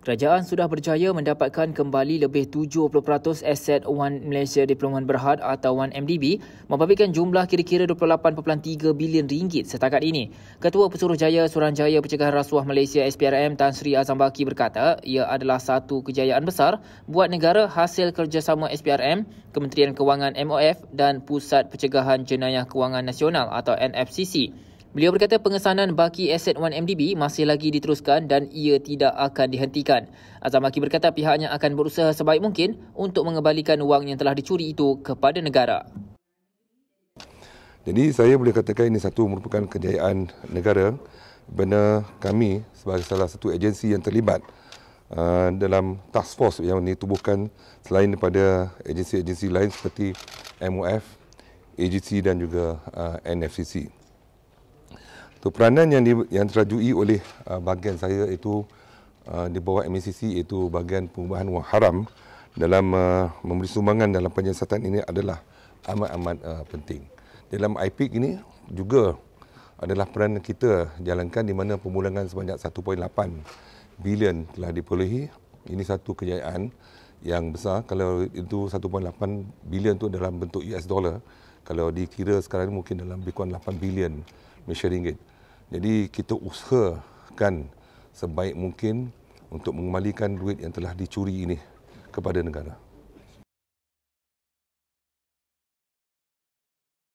Kerajaan sudah berjaya mendapatkan kembali lebih 70% aset One Malaysia Diploman Berhad atau Wan MDB membabitkan jumlah kira-kira 28.3 bilion ringgit setakat ini. Ketua Pesuruhjaya Suranjaya Pencegahan Rasuah Malaysia SPRM Tan Sri Azam Baki berkata, ia adalah satu kejayaan besar buat negara hasil kerjasama SPRM, Kementerian Kewangan MOF dan Pusat Pencegahan Jenayah Kewangan Nasional atau NFCC. Beliau berkata pengesanan baki aset 1MDB masih lagi diteruskan dan ia tidak akan dihentikan. Azam Maki berkata pihaknya akan berusaha sebaik mungkin untuk mengembalikan wang yang telah dicuri itu kepada negara. Jadi saya boleh katakan ini satu merupakan kejayaan negara bila kami sebagai salah satu agensi yang terlibat uh, dalam task force yang ditubuhkan selain daripada agensi-agensi lain seperti MOF, AGC dan juga uh, NFCC. Itu peranan yang di, yang terajui oleh uh, bahagian saya itu uh, di bawah MCC iaitu bahagian pengubahan wang haram dalam uh, memberi sumbangan dalam penyiasatan ini adalah amat-amat uh, penting. Dalam IPIC ini juga adalah peranan kita jalankan di mana pemulangan sebanyak 1.8 bilion telah diperolehi. Ini satu kejayaan yang besar kalau itu 1.8 bilion itu dalam bentuk US dollar kalau dikira sekarang ini mungkin dalam lebih kurang 8 bilion Malaysia ringgit. Jadi kita usahakan sebaik mungkin untuk mengembalikan duit yang telah dicuri ini kepada negara.